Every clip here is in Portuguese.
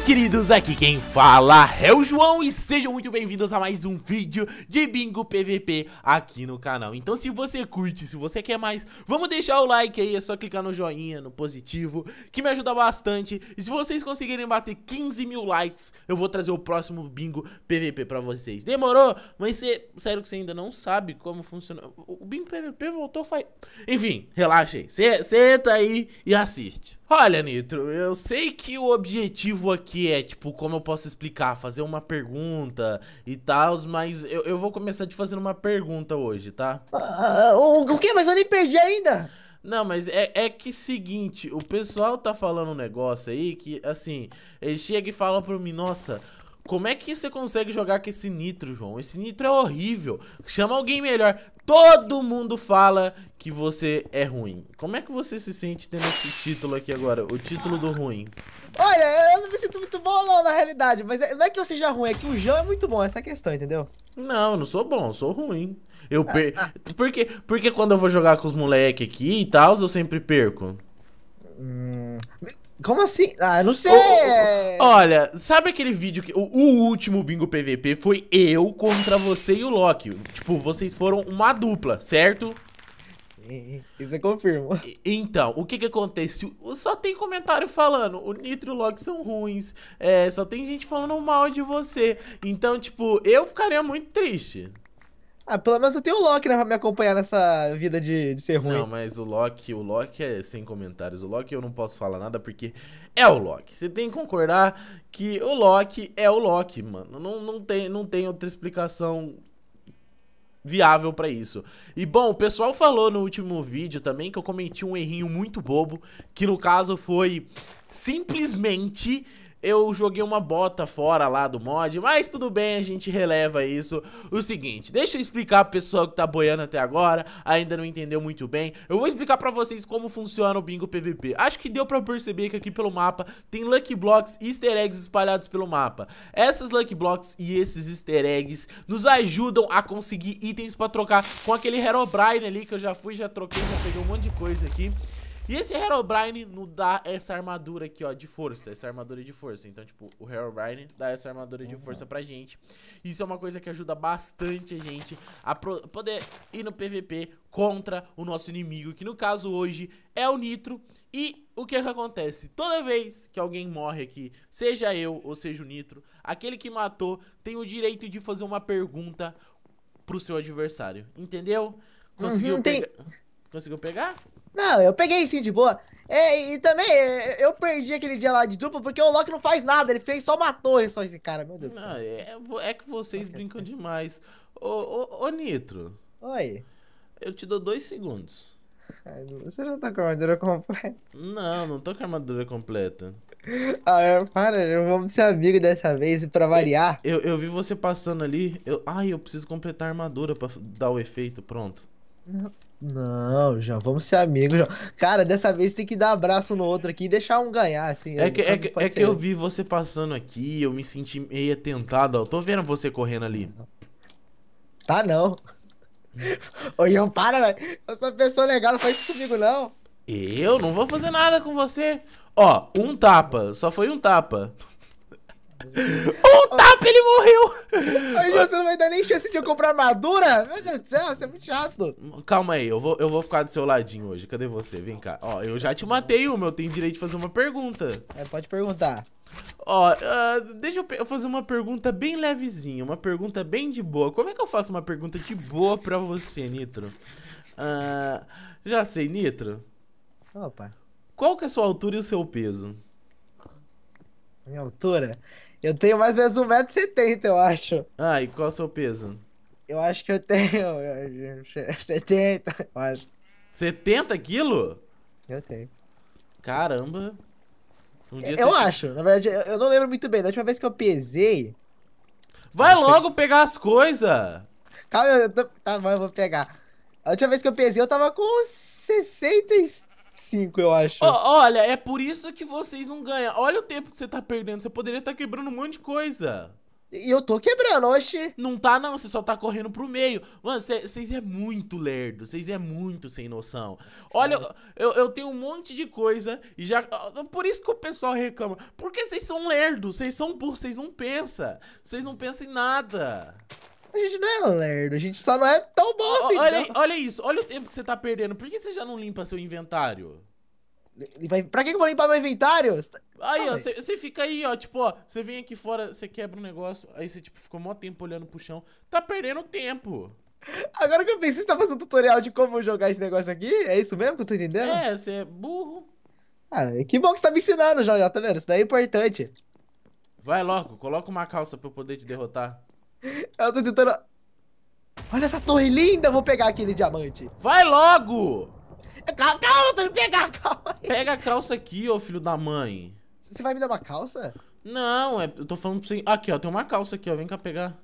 meus queridos, aqui quem fala é o João e sejam muito bem-vindos a mais um vídeo de Bingo PVP aqui no canal Então se você curte, se você quer mais, vamos deixar o like aí, é só clicar no joinha, no positivo, que me ajuda bastante E se vocês conseguirem bater 15 mil likes, eu vou trazer o próximo Bingo PVP pra vocês Demorou? Mas cê, sério que você ainda não sabe como funciona, o Bingo PVP voltou faz... Enfim, relaxa aí, senta tá aí e assiste Olha Nitro, eu sei que o objetivo aqui que é, tipo, como eu posso explicar, fazer uma pergunta e tal, mas eu, eu vou começar te fazendo uma pergunta hoje, tá? Ah, o, o quê? Mas eu nem perdi ainda! Não, mas é, é que seguinte, o pessoal tá falando um negócio aí que, assim, eles chegam e falam pra mim, nossa, como é que você consegue jogar com esse nitro, João? Esse nitro é horrível. Chama alguém melhor. Todo mundo fala que você é ruim. Como é que você se sente tendo esse título aqui agora? O título do ruim. Olha, eu não me sinto muito bom não, na realidade. Mas é, não é que eu seja ruim, é que o João é muito bom. Essa é a questão, entendeu? Não, eu não sou bom, eu sou ruim. Eu ah, per... Ah. Porque, porque quando eu vou jogar com os moleques aqui e tal, eu sempre perco. Hum, como assim? Ah, não sei. O, o, olha, sabe aquele vídeo que. O, o, último bingo PVP foi eu contra você e o Loki. Tipo, vocês foram uma dupla, certo? Sim, isso eu confirmo. Então, o que que acontece Só tem comentário falando, o Nitro e o Loki são ruins. É, só tem gente falando mal de você. Então, tipo, eu ficaria muito triste. Ah, pelo menos eu tenho o Loki, né, pra me acompanhar nessa vida de, de ser ruim. Não, mas o Loki, o Loki é sem comentários. O Loki eu não posso falar nada porque é o Loki. Você tem que concordar que o Loki é o Loki, mano. Não, não, tem, não tem outra explicação viável para isso. E bom, o pessoal falou no último vídeo também que eu cometi um errinho muito bobo, que no caso foi simplesmente eu joguei uma bota fora lá do mod, mas tudo bem, a gente releva isso. O seguinte, deixa eu explicar pro pessoal que tá boiando até agora, ainda não entendeu muito bem. Eu vou explicar pra vocês como funciona o bingo PVP. Acho que deu pra perceber que aqui pelo mapa tem Lucky Blocks e easter eggs espalhados pelo mapa. Essas Lucky Blocks e esses easter eggs nos ajudam a conseguir itens pra trocar com aquele Herobrine ali que eu já fui, já troquei, já peguei um monte de coisa aqui. E esse Herobrine nos dá essa armadura aqui, ó, de força. Essa armadura é de força. Então, tipo, o Herobrine dá essa armadura de uhum. força pra gente. Isso é uma coisa que ajuda bastante a gente a poder ir no PVP contra o nosso inimigo, que no caso hoje é o Nitro. E o que, é que acontece? Toda vez que alguém morre aqui, seja eu ou seja o Nitro, aquele que matou tem o direito de fazer uma pergunta pro seu adversário. Entendeu? Conseguiu, uhum, tem... Conseguiu pegar? Não, eu peguei sim de boa. É, e também, é, eu perdi aquele dia lá de dupla porque o Loki não faz nada, ele fez só uma torre só esse cara, meu Deus. Não, é, é, é que vocês okay. Tá brincam demais. Ô, ô, ô, Nitro. Oi. Eu te dou dois segundos. Você já tá com a armadura completa? Não, não tô com a armadura completa. Ah, é, para, eu vou ser amigo dessa vez pra variar. Eu, eu vi você passando ali. Eu, ai, eu preciso completar a armadura pra dar o efeito, pronto. Não. Não, já vamos ser amigos. João. Cara, dessa vez tem que dar abraço no outro aqui e deixar um ganhar, assim. É que, é, é, que, é que eu vi você passando aqui, eu me senti meio tentado. Eu tô vendo você correndo ali. Tá não. Ô, João, para, velho. Eu sou uma pessoa legal, não faz isso comigo, não. Eu não vou fazer nada com você. Ó, um tapa. Só foi um tapa. Um tapa, ele morreu! Aí você não vai dar nem chance de eu comprar armadura? Meu Deus do céu, você é muito chato. Calma aí, eu vou, eu vou ficar do seu ladinho hoje. Cadê você? Vem cá. Ó, eu já te matei uma, eu tenho direito de fazer uma pergunta. É, pode perguntar. Ó, uh, deixa eu fazer uma pergunta bem levezinha, uma pergunta bem de boa. Como é que eu faço uma pergunta de boa pra você, Nitro? Uh, já sei, Nitro. Opa. Qual que é a sua altura e o seu peso? Minha altura? Eu tenho mais ou menos 1,70m, eu acho. Ah, e qual é o seu peso? Eu acho que eu tenho 70, eu acho. 70 quilos? Eu tenho. Caramba. Um dia eu acho, na verdade, eu não lembro muito bem. Da última vez que eu pesei. Vai ah, logo pegar as coisas! Calma, eu tô... tá bom, eu vou pegar. A última vez que eu pesei, eu tava com 60 e 5, eu acho. olha, é por isso que vocês não ganham. Olha o tempo que você tá perdendo. Você poderia estar tá quebrando um monte de coisa. E eu tô quebrando, oxi. Não tá, não. Você só tá correndo pro meio. Mano, vocês é muito lerdo. Vocês é muito sem noção. Olha, eu, eu tenho um monte de coisa e já... Por isso que o pessoal reclama. Porque vocês são lerdos. Vocês são burros. Vocês não pensam. Vocês não pensam em nada. A gente não é lerdo, a gente só não é tão bom assim. Olha, então. olha isso, olha o tempo que você tá perdendo. Por que você já não limpa seu inventário? Pra que eu vou limpar meu inventário? Aí, ó, você fica aí, ó, tipo, ó, você vem aqui fora, você quebra um negócio, aí você, tipo, ficou mó tempo olhando pro chão. Tá perdendo tempo. Agora que eu pensei, você tá fazendo tutorial de como jogar esse negócio aqui? É isso mesmo que eu tô entendendo? É, você é burro. Ah, que bom que você tá me ensinando, já tá vendo? Isso daí é importante. Vai logo, coloca uma calça pra eu poder te derrotar. Eu tô tentando... Olha essa torre linda, vou pegar aquele diamante. Vai logo! É, calma, calma, tô indo pegar, calma. Aí. Pega a calça aqui, ô filho da mãe. Você vai me dar uma calça? Não, é, eu tô falando pra você... Aqui, ó, tem uma calça aqui, ó, vem cá pegar.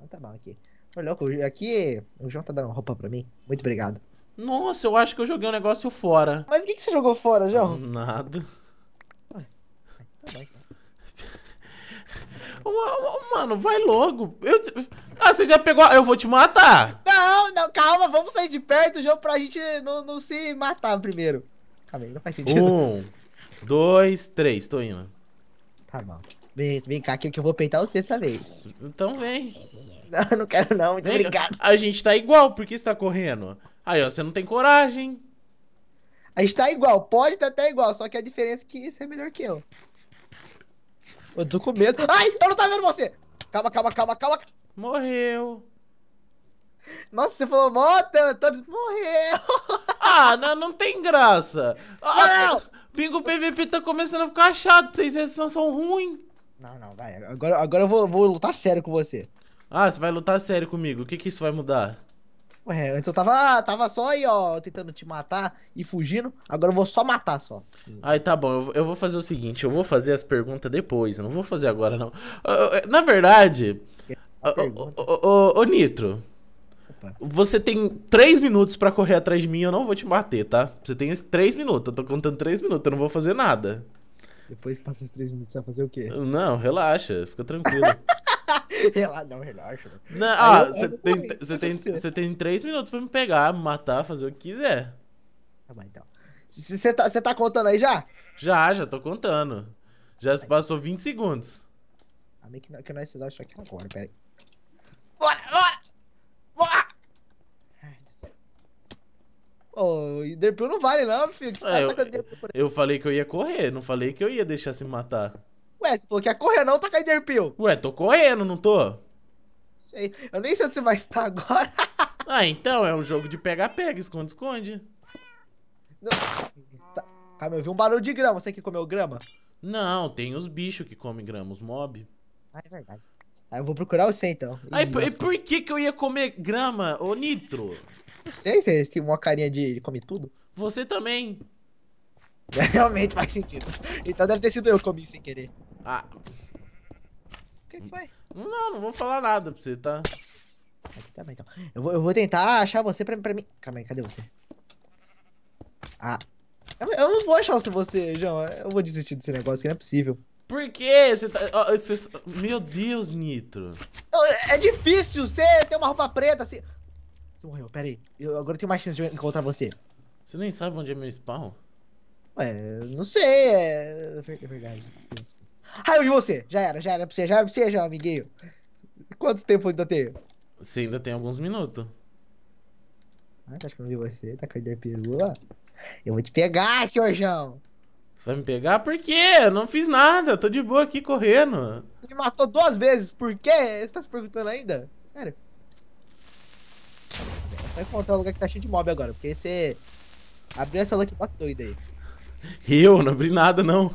Ah, tá bom, aqui. Olha, louco, aqui o João tá dando roupa pra mim. Muito obrigado. Nossa, eu acho que eu joguei um negócio fora. Mas o que, que você jogou fora, João? Nada. Ué, tá bom. Mano, vai logo. Eu... Ah, você já pegou. Eu vou te matar. Não, não, calma, vamos sair de perto do jogo pra gente não, não se matar primeiro. Calma aí, não faz sentido. Um, dois, três, tô indo. Tá bom. Vem, vem cá que eu vou peitar você dessa vez. Então vem. Não, não quero não, muito vem, obrigado. A gente tá igual, por que você tá correndo? Aí, ó, você não tem coragem. A gente tá igual, pode tá até igual, só que a diferença é que você é melhor que eu. Eu tô com medo. Ai, eu não tava vendo você. Calma, calma, calma, calma. Morreu. Nossa, você falou mó Teletubbies. Morreu. Ah, não, não tem graça. Ah, não. Bingo é, PVP tá começando a ficar chato. Vocês são, são ruins. Não, não, vai. Agora, agora eu vou, vou lutar sério com você. Ah, você vai lutar sério comigo. O que que isso vai mudar? Ué, antes eu tava, ah, tava só aí, ó, tentando te matar e fugindo. Agora eu vou só matar só. Aí tá bom, eu, vou fazer o seguinte: eu vou fazer as perguntas depois. Eu não vou fazer agora, não. É, na verdade. Ô, Nitro. Você tem três minutos para correr atrás de mim, eu não vou te bater, tá? Você tem três minutos, eu tô contando três minutos, eu não vou fazer nada. Depois passa os três minutos, você vai fazer o quê? Não, relaxa, fica tranquilo. relaxa, não, relaxa. Não, ah, você tem, você, tem, você tem três minutos pra me pegar, me matar, fazer o que quiser. Tá bom, então. Você tá, tá contando aí já? Já, já tô contando. Já se passou 20 segundos. A ah, que, que nós precisamos achar aqui agora, peraí. Bora, bora! Ô, oh, não vale, não, filho. Que é, eu, eu falei que eu ia correr, não falei que eu ia deixar se matar. Ué, você falou que ia correr, não, tá com a Ué, tô correndo, não tô? Sei. Eu nem sei onde você vai estar agora. ah, então, é um jogo de pega-pega, esconde-esconde. Tá. Calma, eu vi um barulho de grama. Você que comeu grama? Não, tem os bichos que comem grama, os mob. Ah, é verdade. Ah, eu vou procurar você então. Aí, e por que que eu ia comer grama, ô Nitro? Sei, sei, eles uma carinha de comer tudo. Você também. Realmente faz sentido. Então deve ter sido eu que comi sem querer. Ah. O que, que foi? Não, não vou falar nada pra você, tá? Aqui também, tá então. Eu vou, eu vou tentar achar você pra, pra mim. Calma aí, cadê você? Ah. Eu, eu não vou achar você, João. Eu vou desistir desse negócio que não é possível. Por quê? Você tá. Oh, você... Meu Deus, Nitro. É difícil você ter uma roupa preta assim. Tu morreu, pera aí. Eu, agora eu tenho mais chance de encontrar você. Você nem sabe onde é meu spawn? Ué, não sei, é, é, é verdade. Ah, eu vi você! Já era, já era pra você, já era pra você, já, amiguinho. Quanto tempo ainda tenho? Você ainda tem alguns minutos. Ah, tá acho que eu não vi você, tá caindo a perua. Eu vou te pegar, senhor João! Você vai me pegar? Por quê? Eu não fiz nada, tô de boa aqui correndo. Você me matou duas vezes, por quê? Você tá se perguntando ainda? Sério? Só encontrar um lugar que tá cheio de mob agora, porque você abriu essa luck box tá doida aí. Eu? Não abri nada, não.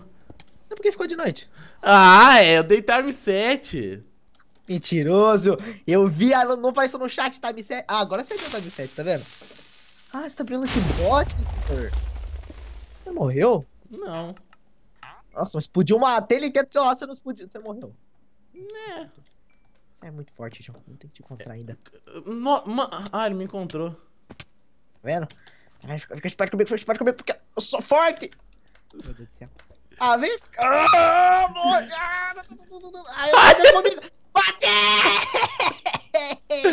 É porque ficou de noite. Ah, é, eu dei time 7. Mentiroso. Eu vi, não apareceu no chat time 7. Ah, agora você deu time 7, tá vendo? Ah, você tá abrindo luck bot, senhor. Você morreu? Não. Nossa, mas explodiu uma telha inteira do seu lado, você não explodiu, você morreu. né você é muito forte, João. Não tem que te encontrar ainda. No, ma... Ah, ele me encontrou. Tá vendo? fica, fica esperto comigo, fica esperto comigo, porque eu sou forte! Meu Deus do céu. Ah, vem! Ah, morre! Ah, Ai, eu comigo! Bate!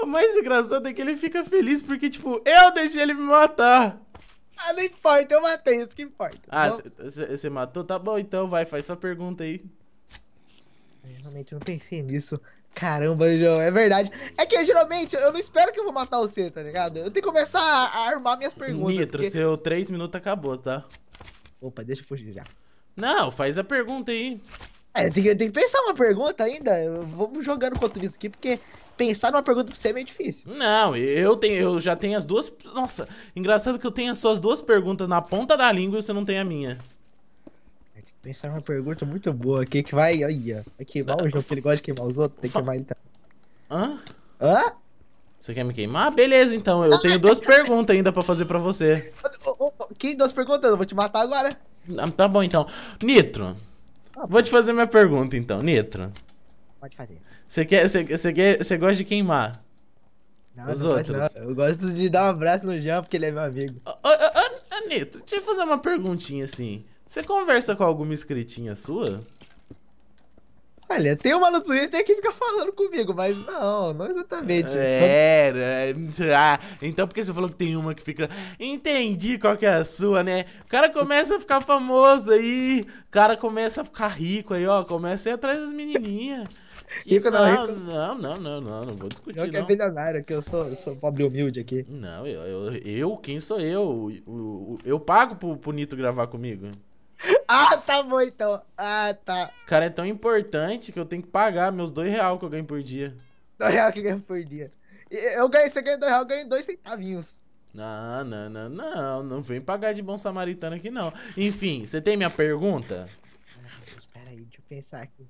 O mais engraçado é que ele fica feliz porque, tipo, eu deixei ele me matar. Ah, não importa, eu matei, isso que importa. Tá ah, você matou? Tá bom, então vai, faz sua pergunta aí realmente, eu não pensei nisso. Caramba, João, é verdade. É que geralmente eu não espero que eu vou matar você, tá ligado? Eu tenho que começar a armar minhas perguntas. Nitro, porque... seu 3 minutos acabou, tá? Opa, deixa eu fugir já. Não, faz a pergunta aí. É, eu tenho, eu tenho que pensar uma pergunta ainda. Vamos jogando contra isso aqui, porque pensar numa pergunta pra você é meio difícil. Não, eu tenho, eu já tenho as duas. Nossa, engraçado que eu tenho as suas duas perguntas na ponta da língua e você não tem a minha pensar uma pergunta muito boa aqui que vai. Olha, vai queimar o jogo, ele gosta de queimar os outros, tem que queimar ele também. Hã? Hã? Você quer me queimar? Beleza, então. Eu tenho duas perguntas ainda pra fazer pra você. Que duas perguntas? Eu vou te matar agora. Ah, tá bom, então. Nitro, ah, vou te fazer minha pergunta, então. Nitro. Pode fazer. Você quer, você, você quer, você gosta de queimar? Não, os não outros. Gosto, não. Eu gosto de dar um abraço no Jean porque ele é meu amigo. Ô, ô, ô, Nitro, deixa eu fazer uma perguntinha assim. Você conversa com alguma escritinha sua? Olha, tem uma no Twitter que fica falando comigo, mas não, não exatamente. É, é, ah, então por que você falou que tem uma que fica. Entendi qual que é a sua, né? O cara começa a ficar famoso aí, o cara começa a ficar rico aí, ó, começa a ir atrás das menininhas. Rico não, não, rico. não, não, não, não, não vou discutir. Eu que é não. é milionário, que eu sou, eu sou pobre humilde aqui. Não, eu, eu, eu quem sou eu? Eu, eu, eu pago pro, pro Nito gravar comigo. Ah, tá bom então. Ah, tá. Cara, é tão importante que eu tenho que pagar meus dois real que eu ganho por dia. Dois real que eu ganho por dia. Eu ganhei, você ganha dois real, eu ganhei dois centavinhos. Não, não, não, não. Não vem pagar de bom samaritano aqui, não. Enfim, você tem minha pergunta? Espera aí, deixa eu pensar aqui.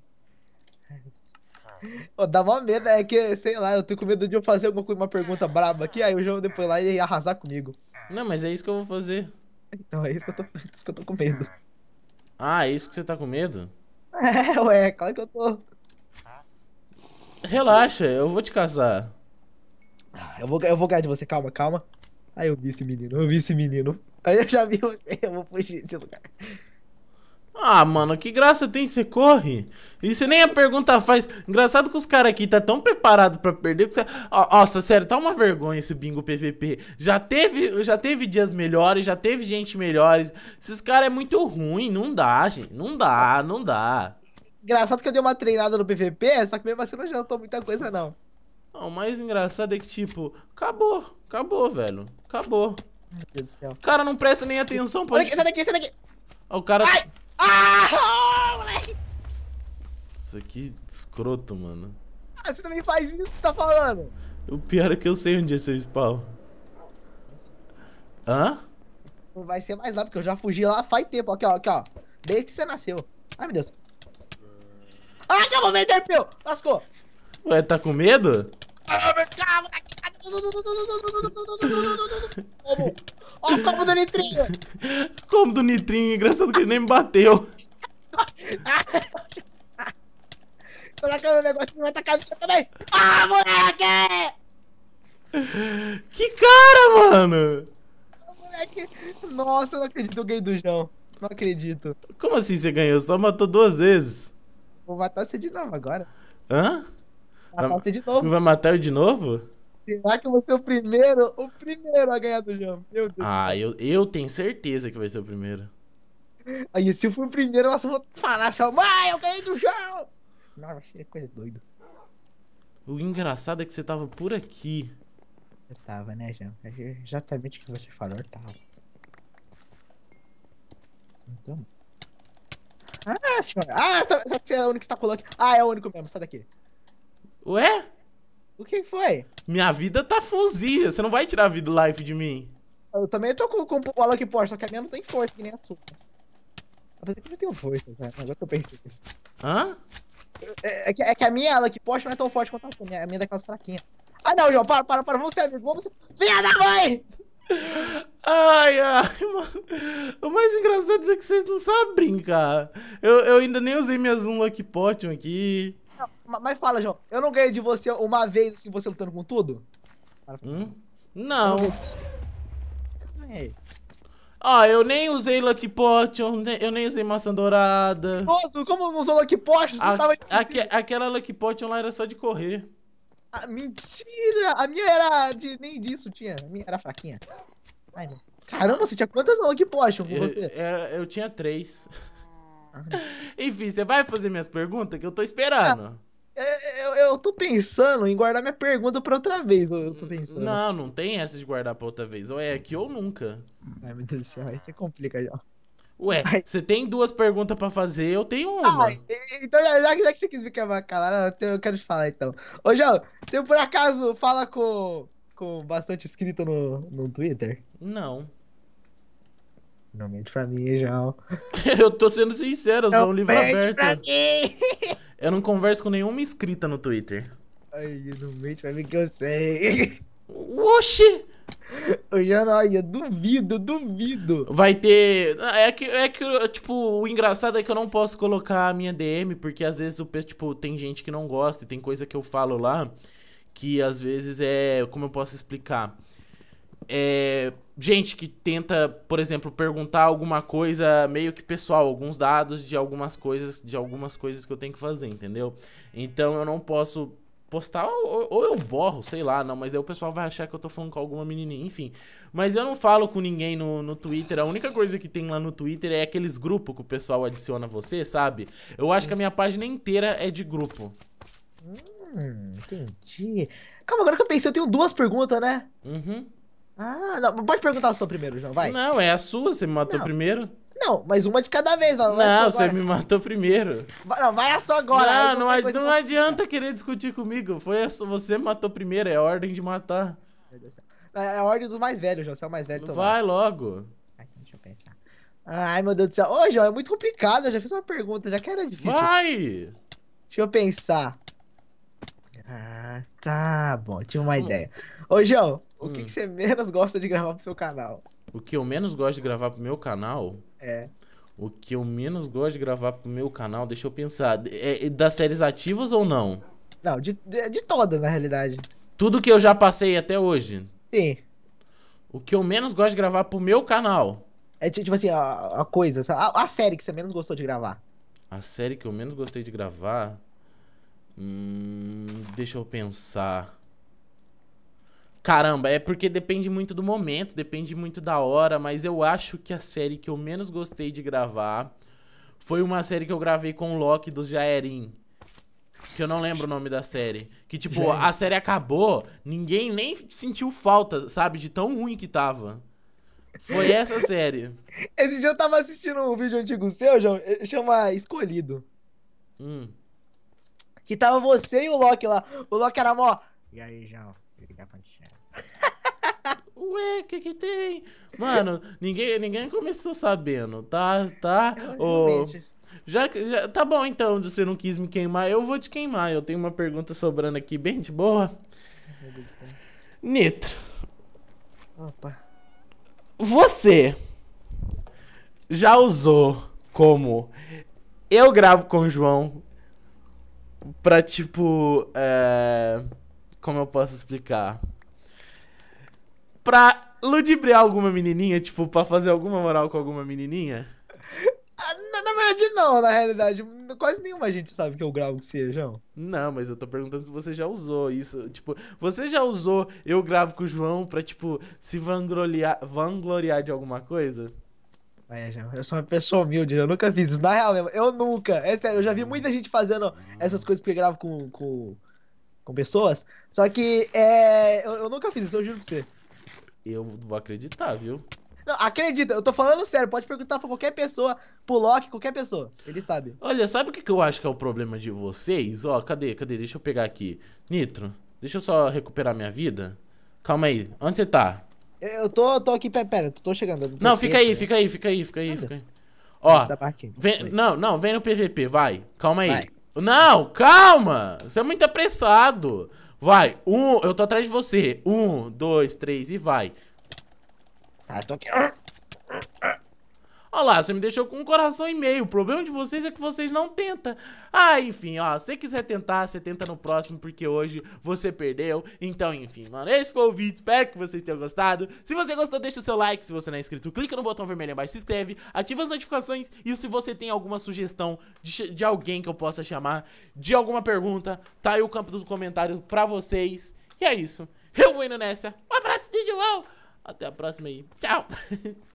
Oh, dá uma medo, é que, sei lá, eu tô com medo de eu fazer alguma coisa, uma pergunta braba aqui, aí o João depois lá ia arrasar comigo. Não, mas é isso que eu vou fazer. Então, é isso que eu tô, é isso que eu tô com medo. Ah, é isso que você tá com medo? É, ué, claro que eu tô. Relaxa, eu vou te casar. Ah, eu vou, eu vou ganhar de você, calma, calma. Aí eu vi esse menino, eu vi esse menino. Aí eu já vi você, eu vou fugir desse lugar. Ah, mano, que graça tem, você corre. E você nem a pergunta faz. Engraçado que os caras aqui tá tão preparado para perder que Nossa, sério, tá uma vergonha esse bingo PVP. Já teve, já teve dias melhores, já teve gente melhores. Esses caras é muito ruim, não dá, gente. Não dá, não dá. Engraçado que eu dei uma treinada no PVP, só que mesmo assim não adiantou muita coisa, não. Não, o mais engraçado é que, tipo, acabou. Acabou, velho. Acabou. Meu Deus do céu. O cara não presta nem atenção pra... Olha aqui, sai daqui, sai daqui. O cara... Ai! Ah! ah, moleque! Isso aqui é escroto, mano. Ah, você também faz isso que você tá falando? O pior é que eu sei onde é seu spawn. Hã? Não vai ser mais lá, porque eu já fugi lá faz tempo. Aqui, ó, aqui, ó. Desde que você nasceu. Ai, meu Deus. Ah, que momento, meu! Lascou! Ué, tá com medo? Ah, meu calma! Ó o combo do Nitrinho! combo do Nitrinho, engraçado que ele nem me bateu. Colocando o negócio que vai tacar no chão também. Ah, moleque! Que cara, mano! Moleque. Nossa, eu não acredito que eu ganhei do João. Não acredito. Como assim você ganhou? Só matou duas vezes. Vou matar você de novo agora. Hã? Matar vai, você de novo. Vai matar eu de novo? Será que eu vou ser o primeiro? O primeiro a ganhar do jogo. Meu Deus. Ah, eu, eu tenho certeza que vai ser o primeiro. Aí se eu for o primeiro, nossa, eu vou parar e assim, mãe, eu ganhei do jogo! Nossa, achei é coisa doida. O engraçado é que você tava por aqui. Eu tava, né, Jão? É exatamente o que você falou, eu tava. Então. Ah, senhora! Ah, você é o único que está colando aqui. Ah, é o único mesmo, sai daqui. Ué? O que foi? Minha vida tá fuzia. Você não vai tirar a vida life de mim. Eu também tô com, com bola que só que a minha não tem força, que nem a sua. Apesar que eu já tenho força, né? Já que eu pensei nisso. Hã? É, é, que, é que a minha ala que não é tão forte quanto a sua. A minha é daquelas fraquinhas. Ah não, João, para, para, para, vamos ser amigos, vamos ser... Filha da mãe! Ai, ai, mano. O mais engraçado é que vocês não sabem brincar. Eu, eu ainda nem usei minhas um Lucky Potion aqui. Mas fala, João, eu não ganhei de você uma vez assim, você lutando com tudo? Hum? Não. Ganhei. Ah, eu nem usei Lucky Potion, eu nem usei maçã dourada. Nossa, como não usou Lucky Potion? Você a, tava... aquela Lucky Potion lá era só de correr. Ah, mentira! A minha era de... nem disso tinha. A minha era fraquinha. Ai, Caramba, você tinha quantas Lucky Potion com você? Eu, é, eu, tinha três. Ah, Enfim, você vai fazer minhas perguntas que eu tô esperando. Ah eu tô pensando em guardar minha pergunta pra outra vez, eu tô pensando. Não, não tem essa de guardar pra outra vez. Ou é aqui ou nunca. Ai, meu Deus do céu, aí você complica já. Ué, você tem duas perguntas pra fazer, eu tenho uma. Ah, então já, já que você quis me quebrar calado, eu quero te falar então. Ô, João, você por acaso fala com, com bastante inscrito no, no Twitter? Não. Não mente pra mim, João. eu tô sendo sincero, eu sou um livro aberto. Pra mim. eu não converso com nenhuma inscrita no Twitter. Ai, não mente pra mim que eu sei. Oxi! Eu já não, eu duvido, eu duvido. Vai ter. É que, é que, tipo, o engraçado é que eu não posso colocar a minha DM, porque às vezes o tipo, tem gente que não gosta e tem coisa que eu falo lá que às vezes é. Como eu posso explicar? é, gente que tenta, por exemplo, perguntar alguma coisa meio que pessoal, alguns dados de algumas coisas, de algumas coisas que eu tenho que fazer, entendeu? Então eu não posso postar ou, ou eu borro, sei lá, não, mas aí o pessoal vai achar que eu tô falando com alguma menininha, enfim. Mas eu não falo com ninguém no, no Twitter, a única coisa que tem lá no Twitter é aqueles grupos que o pessoal adiciona você, sabe? Eu acho que a minha página inteira é de grupo. Hum, entendi. Calma, agora que eu pensei, eu tenho duas perguntas, né? Uhum. Ah, não. Pode perguntar a sua primeiro, João, vai. Não, é a sua, você me matou não. primeiro. Não, mas uma de cada vez. Não, é não você me matou primeiro. Vai, não, vai a sua agora. Não, não, não adianta querer discutir comigo. Foi a, sua. você me matou primeiro, é a ordem de matar. É, é a ordem dos mais velhos, João. Você é o mais velho. Tomar. Vai logo. Aqui, então deixa eu pensar. Ai, meu Deus do céu. Ô, João, é muito complicado. Eu já fiz uma pergunta, já que era difícil. Vai! Deixa eu pensar. Ah, tá bom, tinha uma hum. ideia. Ô, João, o que, hum. que você menos gosta de gravar pro seu canal? O que eu menos gosto de gravar pro meu canal? É. O que eu menos gosto de gravar pro meu canal, deixa eu pensar. É, é das séries ativas ou não? Não, de, de, de todas, na realidade. Tudo que eu já passei até hoje? Sim. O que eu menos gosto de gravar pro meu canal? É tipo assim, a, a coisa, a, a, série que você menos gostou de gravar. A série que eu menos gostei de gravar. Hum, deixa eu pensar. Caramba, é porque depende muito do momento, depende muito da hora, mas eu acho que a série que eu menos gostei de gravar foi uma série que eu gravei com o Loki do Jaerim. Que eu não lembro o nome da série. Que, tipo, a série acabou, ninguém nem sentiu falta, sabe? De tão ruim que tava. Foi essa série. Esse dia eu tava assistindo um vídeo antigo seu, João, eh, chama Escolhido. Hum. Que tava você e o Loki lá. O Loki era mó. E aí, João? Ligar pra Ué, o que que tem? Mano, ninguém, ninguém começou sabendo, tá? Tá? Oh, já, já, tá bom então, você não quis me queimar, eu vou te queimar. Eu tenho uma pergunta sobrando aqui, bem de boa. Nitro. Opa. Você já usou como eu gravo com o João pra tipo. É... Como eu posso explicar? pra ludibriar alguma menininha? Tipo, pra fazer alguma moral com alguma menininha? Ah, na, na, verdade, não, na realidade. Quase nenhuma gente sabe que eu gravo com João Não, mas eu tô perguntando se você já usou isso. Tipo, você já usou eu gravo com o João pra, tipo, se vangloriar, vangloriar de alguma coisa? É, João eu sou uma pessoa humilde, eu nunca fiz isso. Na real mesmo, eu nunca. É sério, eu já vi muita gente fazendo essas coisas que eu gravo com, com, com pessoas. Só que é, eu, eu nunca fiz isso, eu juro pra você. Eu vou acreditar, viu? Não, acredita, eu tô falando sério, pode perguntar pra qualquer pessoa, pro Loki, qualquer pessoa, ele sabe. Olha, sabe o que, que eu acho que é o problema de vocês? Ó, cadê, cadê, deixa eu pegar aqui. Nitro, deixa eu só recuperar minha vida. Calma aí, onde você tá? Eu, eu tô, tô aqui, pera, pera tô chegando. Tô não, é. fica aí, fica aí, fica aí, fica aí, fica aí. Ó, tá vem, não, não, vem no PVP, vai, calma aí. Vai. Não, calma, você é muito apressado. Vai. Um, eu tô atrás de você. Um, dois, três e vai. Ah, tô aqui. Olha lá, você me deixou com um coração e meio. O problema de vocês é que vocês não tentam. Ah, enfim, ó. Se você quiser tentar, você tenta no próximo, porque hoje você perdeu. Então, enfim, mano. Esse foi o vídeo. Espero que vocês tenham gostado. Se você gostou, deixa o seu like. Se você não é inscrito, clica no botão vermelho embaixo, se inscreve, ativa as notificações. E se você tem alguma sugestão de, de alguém que eu possa chamar, de alguma pergunta, tá aí o campo dos comentários pra vocês. E é isso. Eu vou indo nessa. Um abraço de João. Até a próxima aí. Tchau.